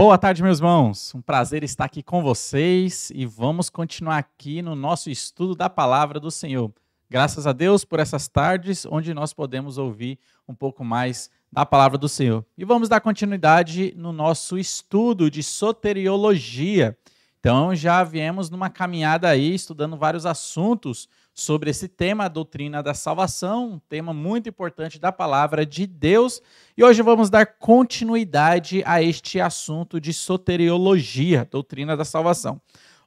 Boa tarde, meus irmãos. Um prazer estar aqui com vocês e vamos continuar aqui no nosso estudo da palavra do Senhor. Graças a Deus por essas tardes onde nós podemos ouvir um pouco mais da palavra do Senhor. E vamos dar continuidade no nosso estudo de soteriologia. Então já viemos numa caminhada aí estudando vários assuntos sobre esse tema, a doutrina da salvação, um tema muito importante da palavra de Deus. E hoje vamos dar continuidade a este assunto de soteriologia, doutrina da salvação.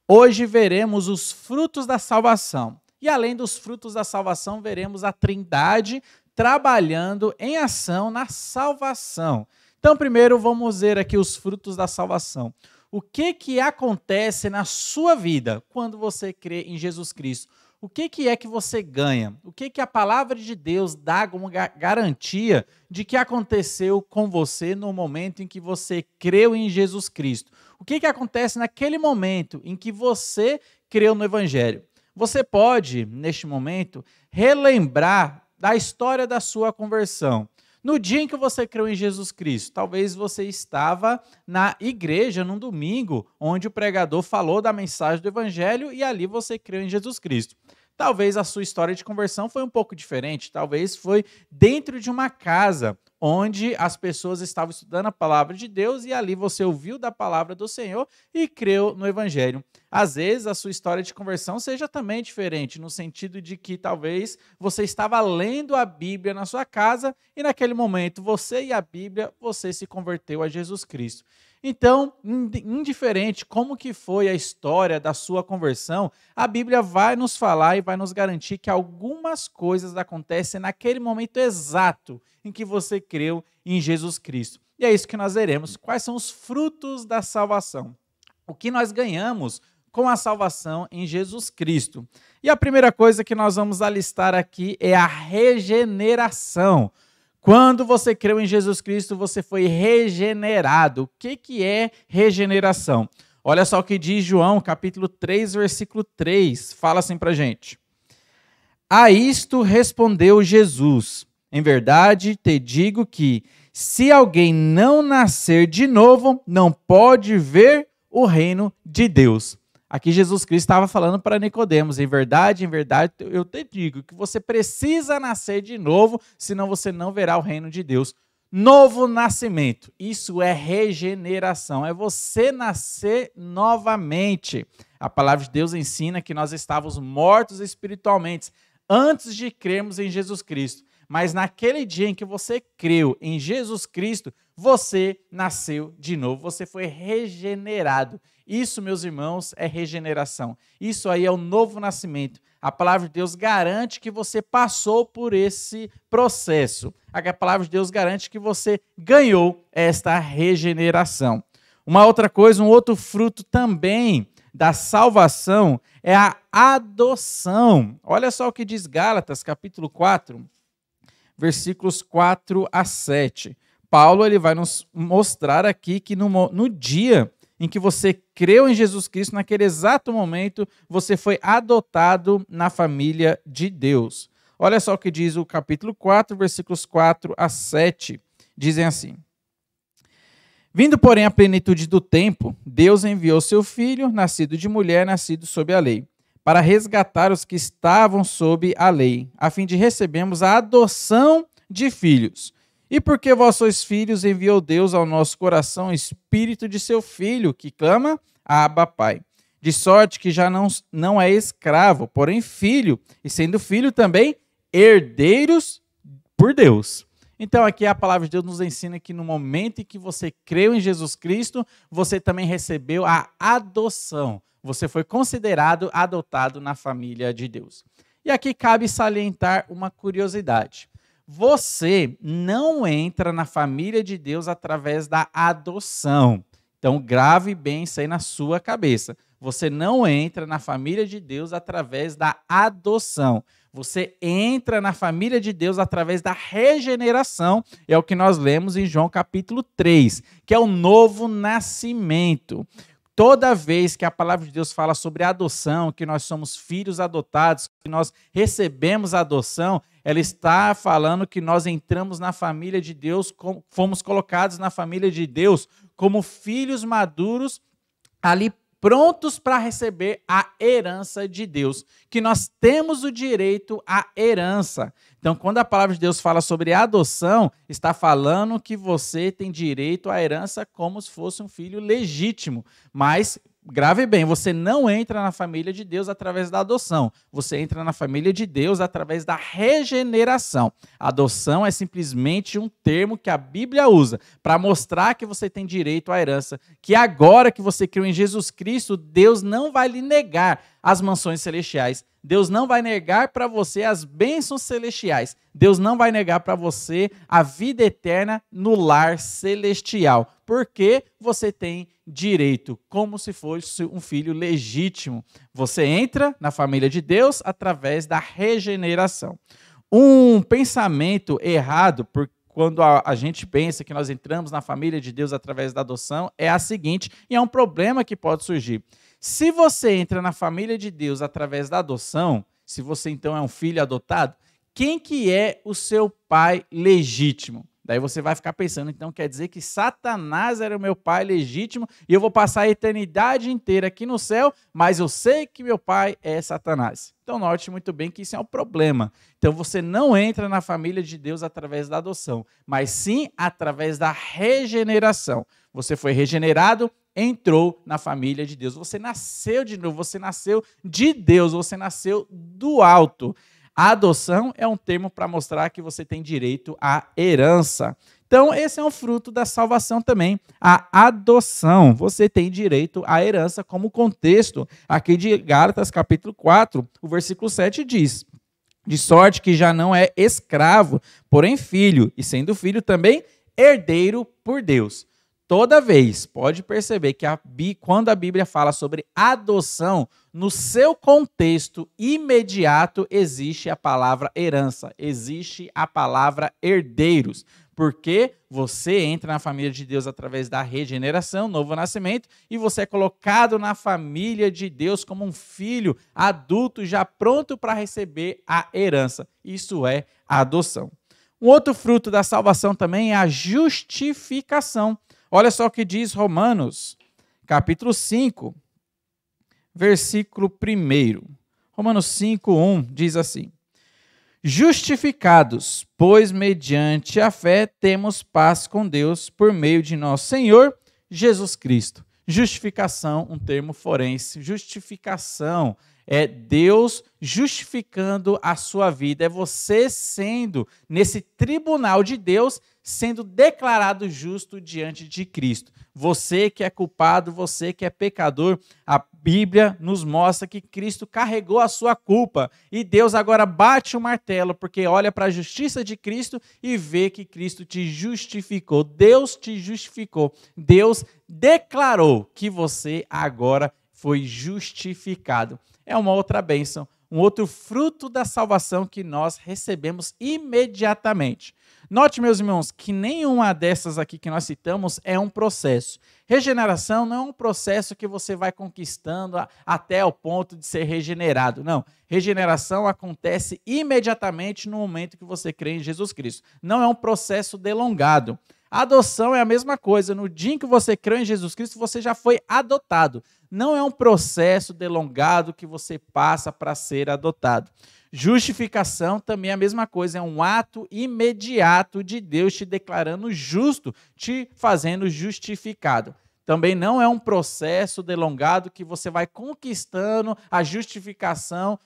Hoje veremos os frutos da salvação. E além dos frutos da salvação, veremos a Trindade trabalhando em ação na salvação. Então, primeiro vamos ver aqui os frutos da salvação. O que que acontece na sua vida quando você crê em Jesus Cristo? O que que é que você ganha? O que que a palavra de Deus dá como garantia de que aconteceu com você no momento em que você creu em Jesus Cristo? O que que acontece naquele momento em que você creu no evangelho? Você pode, neste momento, relembrar da história da sua conversão. No dia em que você creu em Jesus Cristo, talvez você estava na igreja num domingo, onde o pregador falou da mensagem do evangelho e ali você creu em Jesus Cristo. Talvez a sua história de conversão foi um pouco diferente, talvez foi dentro de uma casa onde as pessoas estavam estudando a palavra de Deus e ali você ouviu da palavra do Senhor e creu no evangelho. Às vezes a sua história de conversão seja também diferente, no sentido de que talvez você estava lendo a Bíblia na sua casa e naquele momento você e a Bíblia, você se converteu a Jesus Cristo. Então, indiferente como que foi a história da sua conversão, a Bíblia vai nos falar e vai nos garantir que algumas coisas acontecem naquele momento exato em que você creu em Jesus Cristo. E é isso que nós veremos. Quais são os frutos da salvação? O que nós ganhamos com a salvação em Jesus Cristo? E a primeira coisa que nós vamos alistar aqui é a regeneração. Quando você creu em Jesus Cristo, você foi regenerado. O que, que é regeneração? Olha só o que diz João, capítulo 3, versículo 3. Fala assim para gente. A isto respondeu Jesus: Em verdade te digo que, se alguém não nascer de novo, não pode ver o reino de Deus. Aqui Jesus Cristo estava falando para Nicodemos, em verdade, em verdade, eu te digo que você precisa nascer de novo, senão você não verá o reino de Deus. Novo nascimento, isso é regeneração, é você nascer novamente. A palavra de Deus ensina que nós estávamos mortos espiritualmente antes de crermos em Jesus Cristo. Mas naquele dia em que você creu em Jesus Cristo, você nasceu de novo, você foi regenerado. Isso, meus irmãos, é regeneração. Isso aí é o novo nascimento. A palavra de Deus garante que você passou por esse processo. A palavra de Deus garante que você ganhou esta regeneração. Uma outra coisa, um outro fruto também da salvação é a adoção. Olha só o que diz Gálatas, capítulo 4, versículos 4 a 7. Paulo ele vai nos mostrar aqui que no, no dia em que você creu em Jesus Cristo, naquele exato momento você foi adotado na família de Deus. Olha só o que diz o capítulo 4, versículos 4 a 7. Dizem assim: Vindo, porém, à plenitude do tempo, Deus enviou seu filho, nascido de mulher, nascido sob a lei, para resgatar os que estavam sob a lei, a fim de recebermos a adoção de filhos. E porque vós sois filhos, enviou Deus ao nosso coração o espírito de seu filho, que clama: Abba, Pai. De sorte que já não, não é escravo, porém filho, e sendo filho também, herdeiros por Deus. Então, aqui a palavra de Deus nos ensina que no momento em que você creu em Jesus Cristo, você também recebeu a adoção. Você foi considerado adotado na família de Deus. E aqui cabe salientar uma curiosidade. Você não entra na família de Deus através da adoção. Então, grave bem isso aí na sua cabeça. Você não entra na família de Deus através da adoção. Você entra na família de Deus através da regeneração, é o que nós lemos em João capítulo 3, que é o novo nascimento. Toda vez que a palavra de Deus fala sobre adoção, que nós somos filhos adotados, que nós recebemos a adoção, ela está falando que nós entramos na família de Deus, fomos colocados na família de Deus como filhos maduros, ali prontos para receber a herança de Deus, que nós temos o direito à herança. Então, quando a palavra de Deus fala sobre adoção, está falando que você tem direito à herança como se fosse um filho legítimo, mas grave bem, você não entra na família de Deus através da adoção. Você entra na família de Deus através da regeneração. Adoção é simplesmente um termo que a Bíblia usa para mostrar que você tem direito à herança, que agora que você criou em Jesus Cristo, Deus não vai lhe negar as mansões celestiais. Deus não vai negar para você as bênçãos celestiais. Deus não vai negar para você a vida eterna no lar celestial, porque você tem direito, como se fosse um filho legítimo. Você entra na família de Deus através da regeneração. Um pensamento errado, porque quando a, a, gente pensa que nós entramos na família de Deus através da adoção é a seguinte, e é um problema que pode surgir. Se você entra na família de Deus através da adoção, se você então é um filho adotado, quem que é o seu pai legítimo? Daí você vai ficar pensando, então quer dizer que Satanás era o meu pai legítimo e eu vou passar a eternidade inteira aqui no céu, mas eu sei que meu pai é Satanás. Então note muito bem que isso é um problema. Então você não entra na família de Deus através da adoção, mas sim através da regeneração. Você foi regenerado, entrou na família de Deus. Você nasceu de novo, você nasceu de Deus, você nasceu do alto. A adoção é um termo para mostrar que você tem direito à herança. Então, esse é um fruto da salvação também, a adoção. Você tem direito à herança como contexto. Aqui de Gálatas, capítulo 4, o versículo 7 diz: De sorte que já não é escravo, porém filho, e sendo filho também herdeiro por Deus toda vez, pode perceber que a, quando a Bíblia fala sobre adoção, no seu contexto imediato existe a palavra herança, existe a palavra herdeiros, porque você entra na família de Deus através da regeneração, novo nascimento, e você é colocado na família de Deus como um filho adulto já pronto para receber a herança. Isso é adoção. Um outro fruto da salvação também é a justificação. Olha só o que diz Romanos, capítulo 5, versículo 1. Romanos 5, 1 diz assim: Justificados, pois mediante a fé temos paz com Deus por meio de nosso Senhor Jesus Cristo. Justificação, um termo forense. Justificação é Deus justificando a sua vida, é você sendo, nesse tribunal de Deus, sendo declarado justo diante de Cristo. Você que é culpado, você que é pecador, a Bíblia nos mostra que Cristo carregou a sua culpa e Deus agora bate o martelo, porque olha para a justiça de Cristo e vê que Cristo te justificou. Deus te justificou. Deus declarou que você agora foi justificado é uma outra bênção, um outro fruto da salvação que nós recebemos imediatamente. Note, meus irmãos, que nenhuma dessas aqui que nós citamos é um processo. Regeneração não é um processo que você vai conquistando até o ponto de ser regenerado. Não. Regeneração acontece imediatamente no momento que você crê em Jesus Cristo. Não é um processo delongado. Adoção é a mesma coisa. No dia em que você crê em Jesus Cristo, você já foi adotado. Não é um processo delongado que você passa para ser adotado. Justificação também é a mesma coisa, é um ato imediato de Deus te declarando justo, te fazendo justificado. Também não é um processo delongado que você vai conquistando a justificação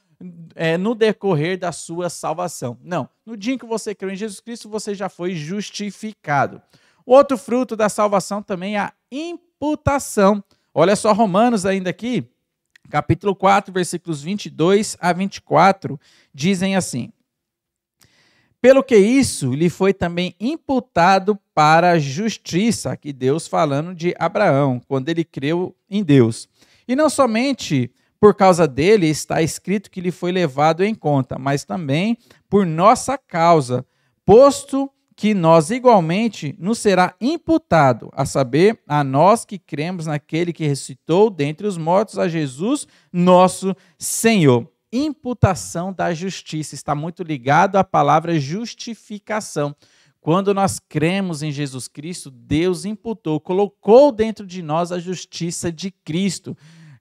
é, no decorrer da sua salvação. Não. No dia em que você creu em Jesus Cristo, você já foi justificado. Outro fruto da salvação também é a imputação. Olha só Romanos ainda aqui, capítulo 4, versículos 22 a 24, dizem assim: Pelo que isso lhe foi também imputado para a justiça, aqui Deus falando de Abraão, quando ele creu em Deus. E não somente por causa dele está escrito que lhe foi levado em conta, mas também por nossa causa, posto que nós igualmente nos será imputado, a saber, a nós que cremos naquele que ressuscitou dentre os mortos, a Jesus, nosso Senhor. Imputação da justiça está muito ligado à palavra justificação. Quando nós cremos em Jesus Cristo, Deus imputou, colocou dentro de nós a justiça de Cristo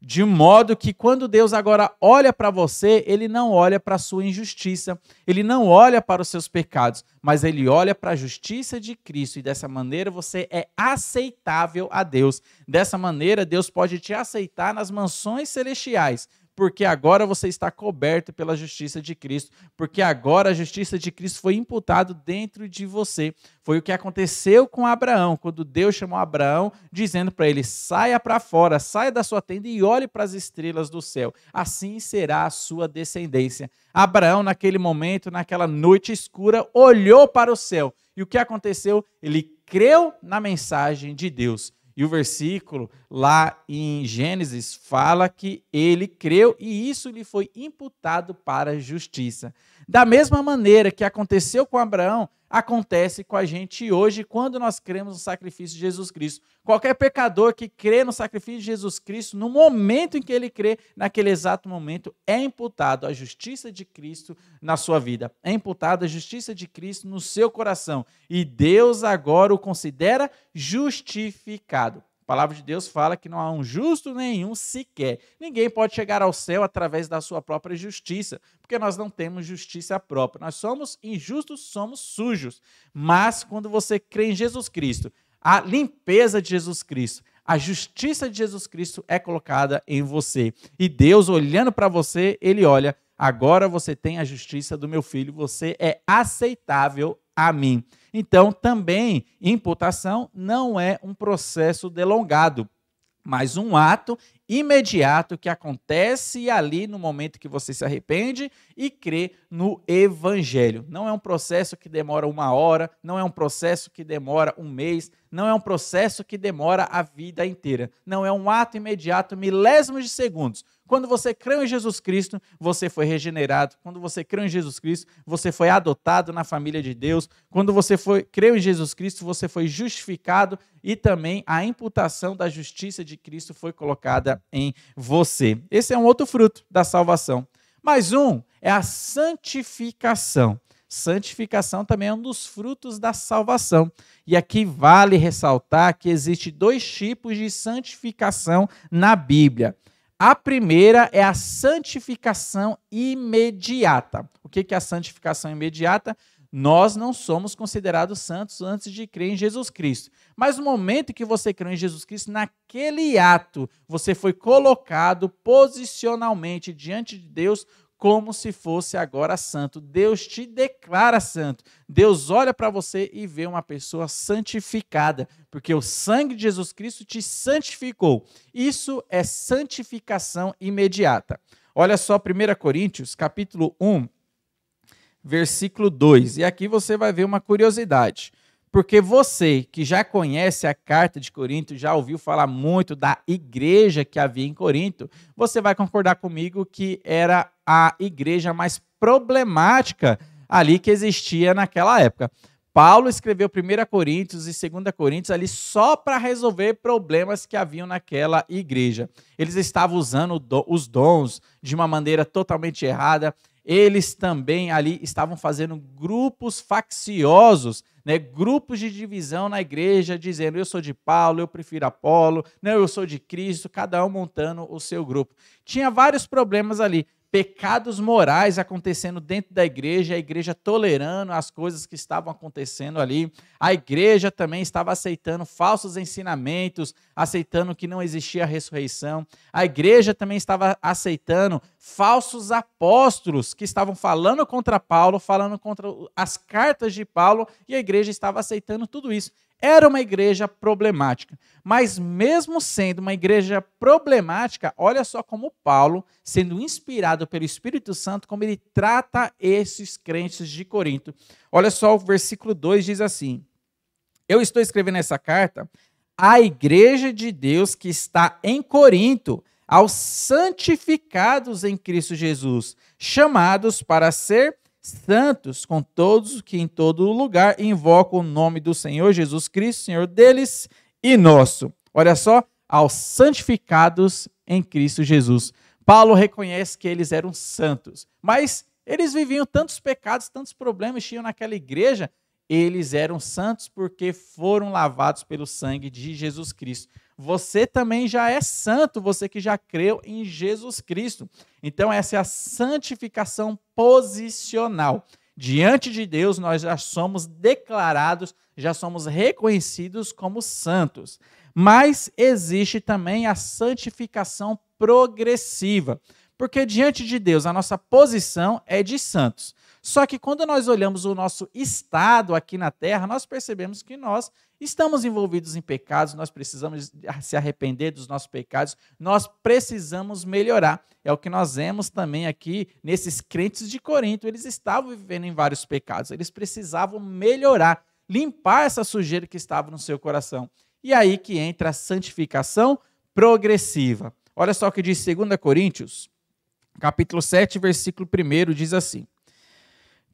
de modo que quando Deus agora olha para você, ele não olha para a sua injustiça, ele não olha para os seus pecados, mas ele olha para a justiça de Cristo e dessa maneira você é aceitável a Deus. Dessa maneira, Deus pode te aceitar nas mansões celestiais, porque agora você está coberto pela justiça de Cristo, porque agora a justiça de Cristo foi imputada dentro de você. Foi o que aconteceu com Abraão, quando Deus chamou Abraão, dizendo para ele: saia para fora, saia da sua tenda e olhe para as estrelas do céu. Assim será a sua descendência. Abraão, naquele momento, naquela noite escura, olhou para o céu. E o que aconteceu? Ele creu na mensagem de Deus. E o versículo lá em Gênesis fala que ele creu e isso lhe foi imputado para justiça. Da mesma maneira que aconteceu com Abraão, acontece com a gente hoje quando nós cremos no sacrifício de Jesus Cristo. Qualquer pecador que crê no sacrifício de Jesus Cristo, no momento em que ele crê, naquele exato momento, é imputado a justiça de Cristo na sua vida. É imputada a justiça de Cristo no seu coração. E Deus agora o considera justificado. A palavra de Deus fala que não há um justo nenhum sequer. Ninguém pode chegar ao céu através da sua própria justiça, porque nós não temos justiça própria. Nós somos injustos, somos sujos. Mas quando você crê em Jesus Cristo, a limpeza de Jesus Cristo, a justiça de Jesus Cristo é colocada em você. E Deus, olhando para você, ele olha: agora você tem a justiça do meu filho, você é aceitável a mim. Então, também, imputação não é um processo delongado, mas um ato imediato que acontece ali no momento que você se arrepende e crê no evangelho. Não é um processo que demora uma hora, não é um processo que demora um mês, não é um processo que demora a vida inteira. Não é um ato imediato, milésimos de segundos. Quando você creu em Jesus Cristo, você foi regenerado. Quando você creu em Jesus Cristo, você foi adotado na família de Deus. Quando você foi, creu em Jesus Cristo, você foi justificado e também a imputação da justiça de Cristo foi colocada em você. Esse é um outro fruto da salvação. Mais um é a santificação. Santificação também é um dos frutos da salvação. E aqui vale ressaltar que existe dois tipos de santificação na Bíblia. A primeira é a santificação imediata. O que é a santificação imediata? Nós não somos considerados santos antes de crer em Jesus Cristo. Mas no momento que você crê em Jesus Cristo, naquele ato, você foi colocado posicionalmente diante de Deus como se fosse agora santo. Deus te declara santo. Deus olha para você e vê uma pessoa santificada, porque o sangue de Jesus Cristo te santificou. Isso é santificação imediata. Olha só 1 Coríntios, capítulo 1, versículo 2. E aqui você vai ver uma curiosidade. Porque você que já conhece a carta de Corinto, já ouviu falar muito da igreja que havia em Corinto, você vai concordar comigo que era a igreja mais problemática ali que existia naquela época. Paulo escreveu 1 Coríntios e 2 Coríntios ali só para resolver problemas que haviam naquela igreja. Eles estavam usando os dons de uma maneira totalmente errada. Eles também ali estavam fazendo grupos facciosos, né? grupos de divisão na igreja, dizendo eu sou de Paulo, eu prefiro Apolo, não, eu sou de Cristo, cada um montando o seu grupo. Tinha vários problemas ali pecados morais acontecendo dentro da igreja, a igreja tolerando as coisas que estavam acontecendo ali. A igreja também estava aceitando falsos ensinamentos, aceitando que não existia a ressurreição. A igreja também estava aceitando falsos apóstolos que estavam falando contra Paulo, falando contra as cartas de Paulo, e a igreja estava aceitando tudo isso. Era uma igreja problemática. Mas, mesmo sendo uma igreja problemática, olha só como Paulo, sendo inspirado pelo Espírito Santo, como ele trata esses crentes de Corinto. Olha só o versículo 2 diz assim: Eu estou escrevendo essa carta à igreja de Deus que está em Corinto, aos santificados em Cristo Jesus, chamados para ser santos com todos que em todo lugar invocam o nome do Senhor Jesus Cristo, Senhor deles e nosso. Olha só, aos santificados em Cristo Jesus. Paulo reconhece que eles eram santos, mas eles viviam tantos pecados, tantos problemas tinham naquela igreja eles eram santos porque foram lavados pelo sangue de Jesus Cristo. Você também já é santo, você que já creu em Jesus Cristo. Então, essa é a santificação posicional. Diante de Deus, nós já somos declarados, já somos reconhecidos como santos. Mas existe também a santificação progressiva. Porque diante de Deus, a nossa posição é de santos. Só que quando nós olhamos o nosso estado aqui na terra, nós percebemos que nós estamos envolvidos em pecados, nós precisamos se arrepender dos nossos pecados, nós precisamos melhorar. É o que nós vemos também aqui nesses crentes de Corinto. Eles estavam vivendo em vários pecados, eles precisavam melhorar, limpar essa sujeira que estava no seu coração. E aí que entra a santificação progressiva. Olha só o que diz 2 Coríntios capítulo 7, versículo 1 diz assim: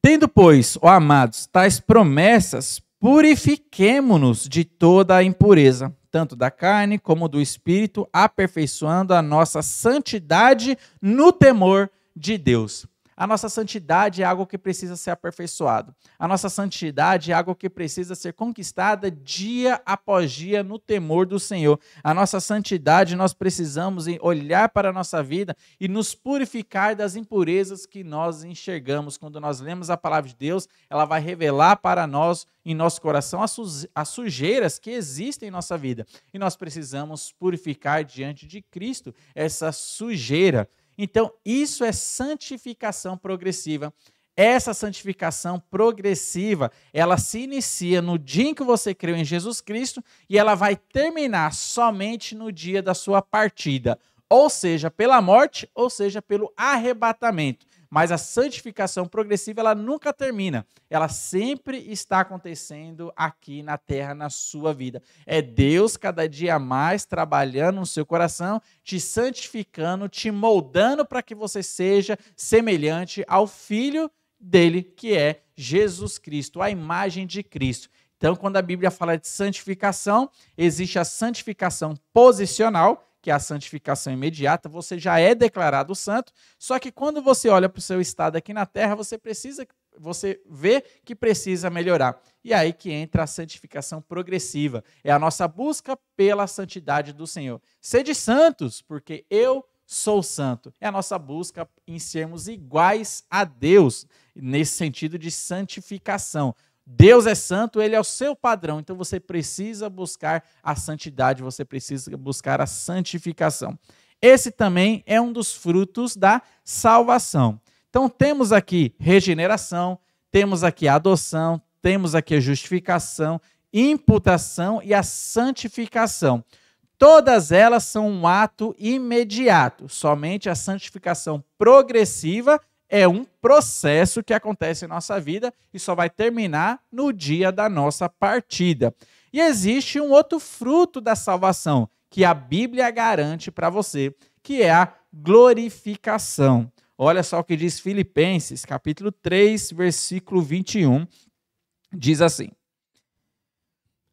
Tendo, pois, ó amados, tais promessas, purifiquemo-nos de toda a impureza, tanto da carne como do espírito, aperfeiçoando a nossa santidade no temor de Deus. A nossa santidade é algo que precisa ser aperfeiçoado. A nossa santidade é algo que precisa ser conquistada dia após dia no temor do Senhor. A nossa santidade, nós precisamos olhar para a nossa vida e nos purificar das impurezas que nós enxergamos. Quando nós lemos a palavra de Deus, ela vai revelar para nós, em nosso coração, as sujeiras que existem em nossa vida. E nós precisamos purificar diante de Cristo essa sujeira então, isso é santificação progressiva. Essa santificação progressiva, ela se inicia no dia em que você creu em Jesus Cristo e ela vai terminar somente no dia da sua partida, ou seja, pela morte, ou seja, pelo arrebatamento mas a santificação progressiva ela nunca termina. Ela sempre está acontecendo aqui na terra, na sua vida. É Deus cada dia mais trabalhando no seu coração, te santificando, te moldando para que você seja semelhante ao filho dele, que é Jesus Cristo, a imagem de Cristo. Então, quando a Bíblia fala de santificação, existe a santificação posicional, que é a santificação imediata, você já é declarado santo, só que quando você olha para o seu estado aqui na terra, você precisa você vê que precisa melhorar. E é aí que entra a santificação progressiva. É a nossa busca pela santidade do Senhor. Sede santos, porque eu sou santo. É a nossa busca em sermos iguais a Deus, nesse sentido de santificação. Deus é santo, ele é o seu padrão. Então você precisa buscar a santidade, você precisa buscar a santificação. Esse também é um dos frutos da salvação. Então temos aqui regeneração, temos aqui adoção, temos aqui a justificação, imputação e a santificação. Todas elas são um ato imediato, somente a santificação progressiva é um processo que acontece em nossa vida e só vai terminar no dia da nossa partida. E existe um outro fruto da salvação que a Bíblia garante para você, que é a glorificação. Olha só o que diz Filipenses, capítulo 3, versículo 21. Diz assim: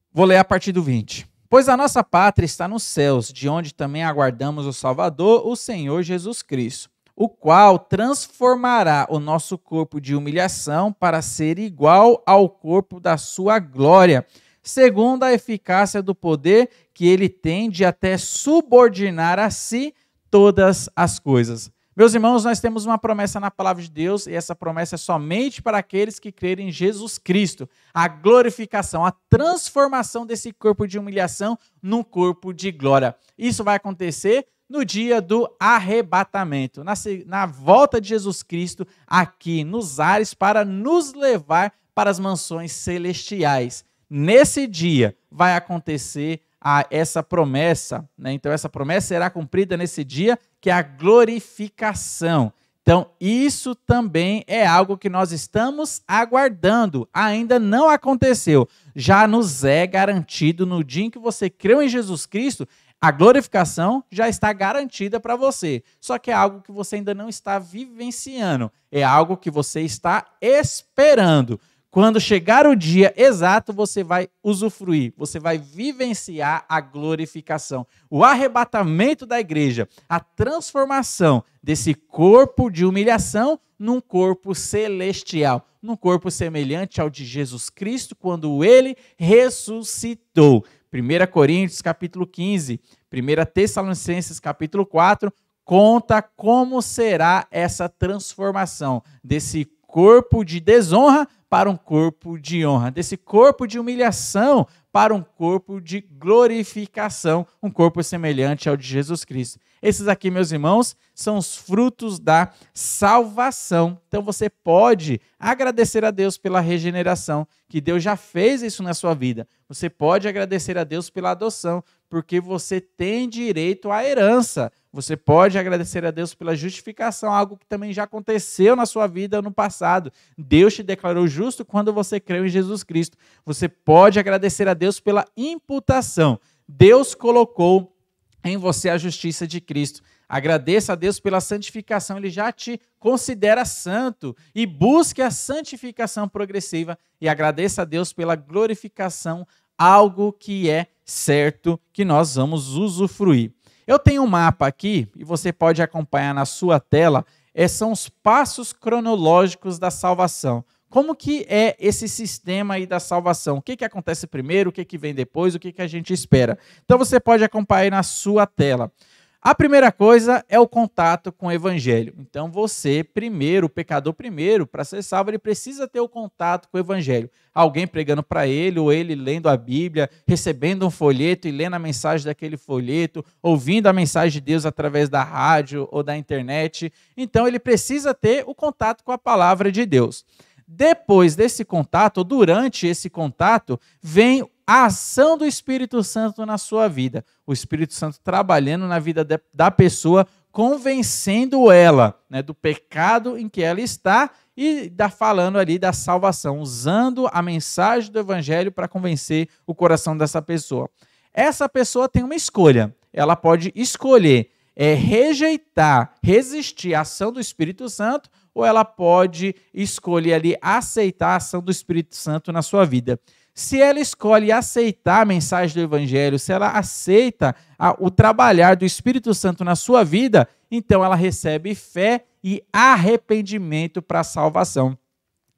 Vou ler a partir do 20. Pois a nossa pátria está nos céus, de onde também aguardamos o Salvador, o Senhor Jesus Cristo o qual transformará o nosso corpo de humilhação para ser igual ao corpo da sua glória, segundo a eficácia do poder que ele tem de até subordinar a si todas as coisas. Meus irmãos, nós temos uma promessa na palavra de Deus e essa promessa é somente para aqueles que crerem em Jesus Cristo. A glorificação, a transformação desse corpo de humilhação num corpo de glória. Isso vai acontecer no dia do arrebatamento, na, na volta de Jesus Cristo aqui nos ares para nos levar para as mansões celestiais. Nesse dia vai acontecer a essa promessa, né? então essa promessa será cumprida nesse dia, que é a glorificação. Então, isso também é algo que nós estamos aguardando. Ainda não aconteceu. Já nos é garantido no dia em que você creu em Jesus Cristo, a glorificação já está garantida para você, só que é algo que você ainda não está vivenciando, é algo que você está esperando. Quando chegar o dia exato, você vai usufruir, você vai vivenciar a glorificação, o arrebatamento da igreja, a transformação desse corpo de humilhação num corpo celestial, num corpo semelhante ao de Jesus Cristo quando ele ressuscitou. 1 Coríntios capítulo 15, 1 Tessalonicenses capítulo 4, conta como será essa transformação desse corpo de desonra para um corpo de honra, desse corpo de humilhação para um corpo de glorificação, um corpo semelhante ao de Jesus Cristo. Esses aqui, meus irmãos, são os frutos da salvação. Então você pode agradecer a Deus pela regeneração, que Deus já fez isso na sua vida. Você pode agradecer a Deus pela adoção, porque você tem direito à herança. Você pode agradecer a Deus pela justificação, algo que também já aconteceu na sua vida no passado. Deus te declarou justo quando você creu em Jesus Cristo. Você pode agradecer a Deus pela imputação. Deus colocou em você a justiça de Cristo. Agradeça a Deus pela santificação, ele já te considera santo e busque a santificação progressiva e agradeça a Deus pela glorificação algo que é certo que nós vamos usufruir. Eu tenho um mapa aqui e você pode acompanhar na sua tela. Esses é, são os passos cronológicos da salvação. Como que é esse sistema aí da salvação? O que, que acontece primeiro, o que, que vem depois, o que, que a gente espera? Então você pode acompanhar na sua tela. A primeira coisa é o contato com o evangelho. Então você, primeiro, o pecador primeiro, para ser salvo, ele precisa ter o contato com o evangelho. Alguém pregando para ele, ou ele lendo a Bíblia, recebendo um folheto e lendo a mensagem daquele folheto, ouvindo a mensagem de Deus através da rádio ou da internet. Então ele precisa ter o contato com a palavra de Deus. Depois desse contato, ou durante esse contato, vem a ação do Espírito Santo na sua vida. O Espírito Santo trabalhando na vida de, da pessoa, convencendo ela né, do pecado em que ela está e da, falando ali da salvação, usando a mensagem do Evangelho para convencer o coração dessa pessoa. Essa pessoa tem uma escolha. Ela pode escolher é, rejeitar, resistir à ação do Espírito Santo, ou ela pode escolher ali aceitar a ação do Espírito Santo na sua vida. Se ela escolhe aceitar a mensagem do Evangelho, se ela aceita a, o trabalhar do Espírito Santo na sua vida, então ela recebe fé e arrependimento para a salvação.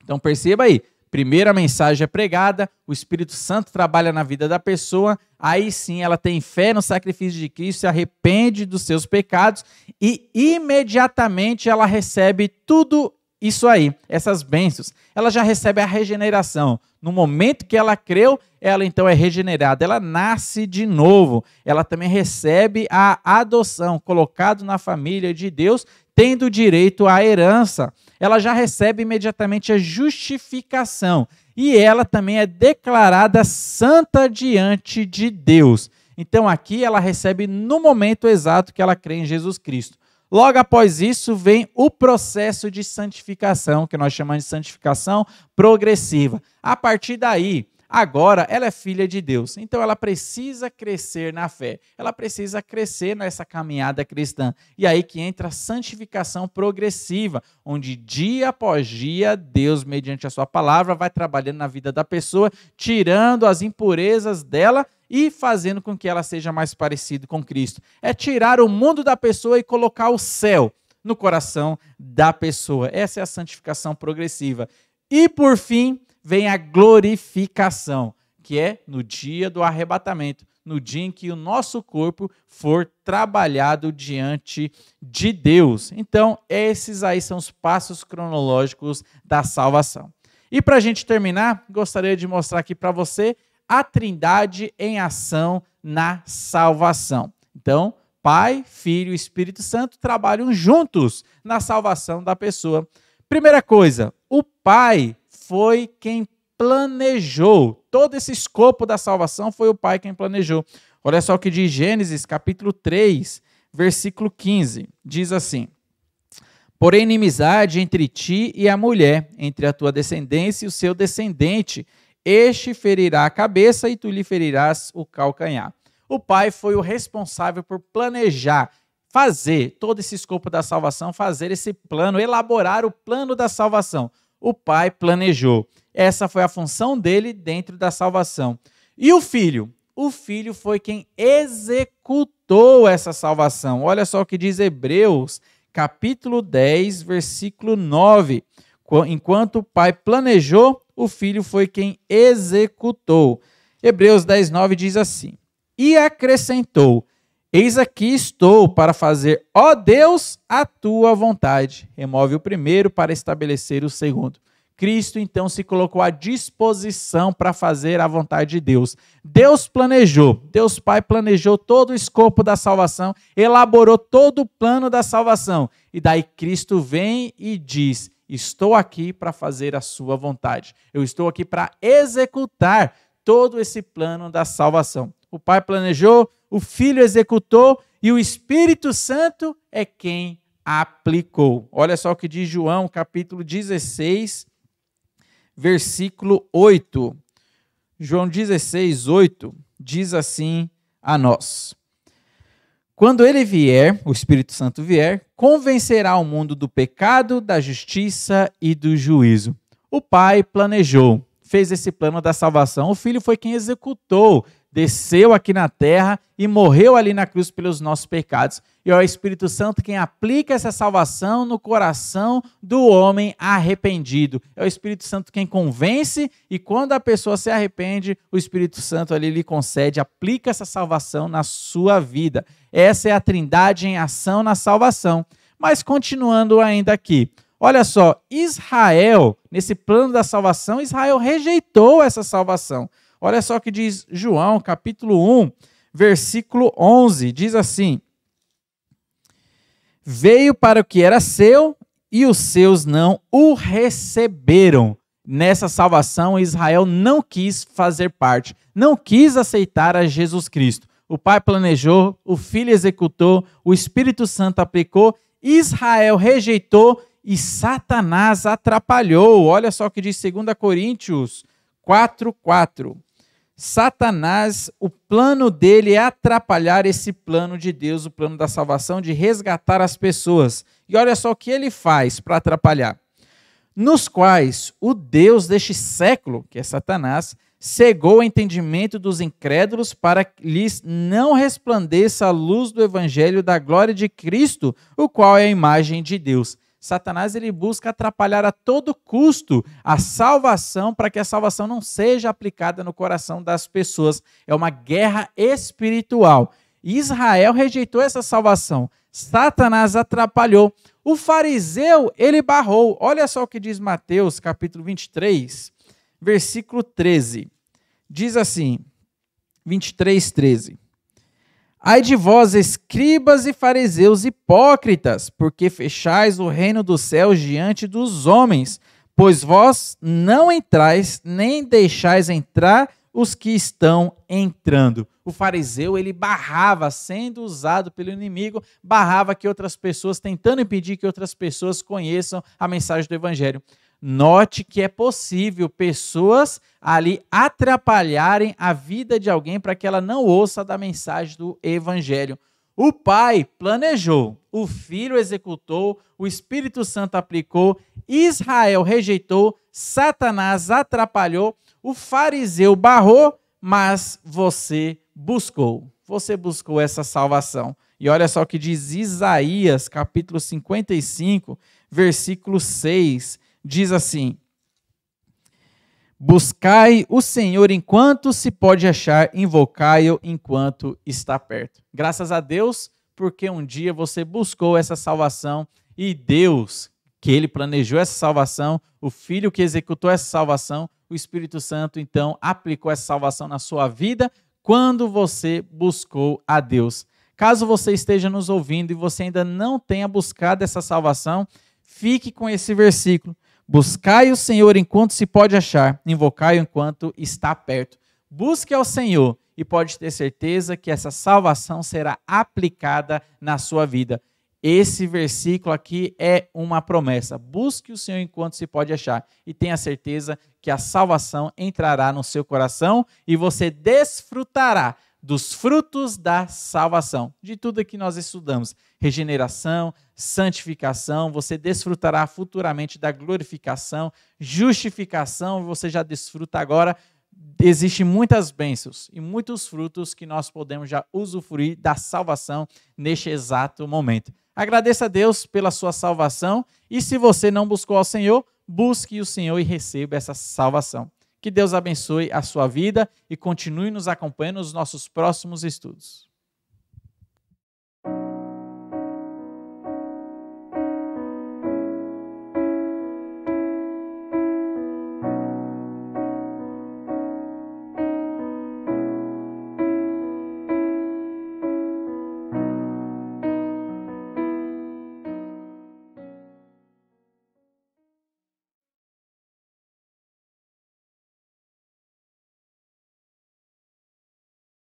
Então perceba aí, primeira mensagem é pregada, o Espírito Santo trabalha na vida da pessoa, aí sim ela tem fé no sacrifício de Cristo, se arrepende dos seus pecados e imediatamente ela recebe tudo isso aí, essas bênçãos. Ela já recebe a regeneração, no momento que ela creu, ela então é regenerada, ela nasce de novo. Ela também recebe a adoção, colocado na família de Deus, tendo direito à herança. Ela já recebe imediatamente a justificação e ela também é declarada santa diante de Deus. Então aqui ela recebe no momento exato que ela crê em Jesus Cristo. Logo após isso vem o processo de santificação, que nós chamamos de santificação progressiva. A partir daí, agora ela é filha de Deus. Então ela precisa crescer na fé. Ela precisa crescer nessa caminhada cristã. E aí que entra a santificação progressiva, onde dia após dia Deus, mediante a sua palavra, vai trabalhando na vida da pessoa, tirando as impurezas dela e fazendo com que ela seja mais parecida com Cristo. É tirar o mundo da pessoa e colocar o céu no coração da pessoa. Essa é a santificação progressiva. E por fim, vem a glorificação, que é no dia do arrebatamento, no dia em que o nosso corpo for trabalhado diante de Deus. Então, esses aí são os passos cronológicos da salvação. E para a gente terminar, gostaria de mostrar aqui para você a Trindade em ação na salvação. Então, Pai, Filho e Espírito Santo trabalham juntos na salvação da pessoa. Primeira coisa, o Pai foi quem planejou. Todo esse escopo da salvação foi o Pai quem planejou. Olha só o que diz Gênesis, capítulo 3, versículo 15. Diz assim: Porém, inimizade entre ti e a mulher, entre a tua descendência e o seu descendente. Este ferirá a cabeça e tu lhe ferirás o calcanhar. O pai foi o responsável por planejar, fazer todo esse escopo da salvação, fazer esse plano, elaborar o plano da salvação. O pai planejou. Essa foi a função dele dentro da salvação. E o filho? O filho foi quem executou essa salvação. Olha só o que diz Hebreus, capítulo 10, versículo 9. Enquanto o pai planejou, o filho foi quem executou. Hebreus 10:9 diz assim: E acrescentou: Eis aqui estou para fazer, ó Deus, a tua vontade. Remove o primeiro para estabelecer o segundo. Cristo então se colocou à disposição para fazer a vontade de Deus. Deus planejou, Deus Pai planejou todo o escopo da salvação, elaborou todo o plano da salvação. E daí Cristo vem e diz: Estou aqui para fazer a sua vontade. Eu estou aqui para executar todo esse plano da salvação. O Pai planejou, o Filho executou e o Espírito Santo é quem aplicou. Olha só o que diz João, capítulo 16, versículo 8. João 16, 8 diz assim a nós: quando ele vier, o Espírito Santo vier, convencerá o mundo do pecado, da justiça e do juízo. O Pai planejou, fez esse plano da salvação. O Filho foi quem executou desceu aqui na terra e morreu ali na cruz pelos nossos pecados. E é o Espírito Santo quem aplica essa salvação no coração do homem arrependido. É o Espírito Santo quem convence e quando a pessoa se arrepende, o Espírito Santo ali lhe concede, aplica essa salvação na sua vida. Essa é a Trindade em ação na salvação. Mas continuando ainda aqui, Olha só, Israel, nesse plano da salvação, Israel rejeitou essa salvação. Olha só o que diz João, capítulo 1, versículo 11. Diz assim: Veio para o que era seu e os seus não o receberam. Nessa salvação, Israel não quis fazer parte, não quis aceitar a Jesus Cristo. O Pai planejou, o Filho executou, o Espírito Santo aplicou, Israel rejeitou e Satanás atrapalhou. Olha só o que diz 2 Coríntios 4, 4. Satanás, o plano dele é atrapalhar esse plano de Deus, o plano da salvação, de resgatar as pessoas. E olha só o que ele faz para atrapalhar. Nos quais o Deus deste século, que é Satanás, cegou o entendimento dos incrédulos para que lhes não resplandeça a luz do evangelho da glória de Cristo, o qual é a imagem de Deus. Satanás ele busca atrapalhar a todo custo a salvação para que a salvação não seja aplicada no coração das pessoas. É uma guerra espiritual. Israel rejeitou essa salvação. Satanás atrapalhou. O fariseu, ele barrou. Olha só o que diz Mateus, capítulo 23, versículo 13. Diz assim: 23, 13. Ai de vós, escribas e fariseus hipócritas, porque fechais o reino dos céus diante dos homens, pois vós não entrais nem deixais entrar os que estão entrando. O fariseu, ele barrava, sendo usado pelo inimigo, barrava que outras pessoas, tentando impedir que outras pessoas conheçam a mensagem do evangelho. Note que é possível pessoas ali atrapalharem a vida de alguém para que ela não ouça da mensagem do evangelho. O Pai planejou, o Filho executou, o Espírito Santo aplicou, Israel rejeitou, Satanás atrapalhou, o fariseu barrou, mas você buscou. Você buscou essa salvação. E olha só o que diz Isaías, capítulo 55, versículo 6 diz assim: Buscai o Senhor enquanto se pode achar, invocai-o enquanto está perto. Graças a Deus, porque um dia você buscou essa salvação e Deus, que ele planejou essa salvação, o filho que executou essa salvação, o Espírito Santo então aplicou essa salvação na sua vida quando você buscou a Deus. Caso você esteja nos ouvindo e você ainda não tenha buscado essa salvação, fique com esse versículo Buscai o Senhor enquanto se pode achar, invocai-o enquanto está perto. Busque ao Senhor e pode ter certeza que essa salvação será aplicada na sua vida. Esse versículo aqui é uma promessa. Busque o Senhor enquanto se pode achar e tenha certeza que a salvação entrará no seu coração e você desfrutará dos frutos da salvação, de tudo que nós estudamos: regeneração, santificação, você desfrutará futuramente da glorificação, justificação, você já desfruta agora. Existem muitas bênçãos e muitos frutos que nós podemos já usufruir da salvação neste exato momento. Agradeça a Deus pela sua salvação e se você não buscou ao Senhor, busque o Senhor e receba essa salvação. Que Deus abençoe a sua vida e continue nos acompanhando nos nossos próximos estudos.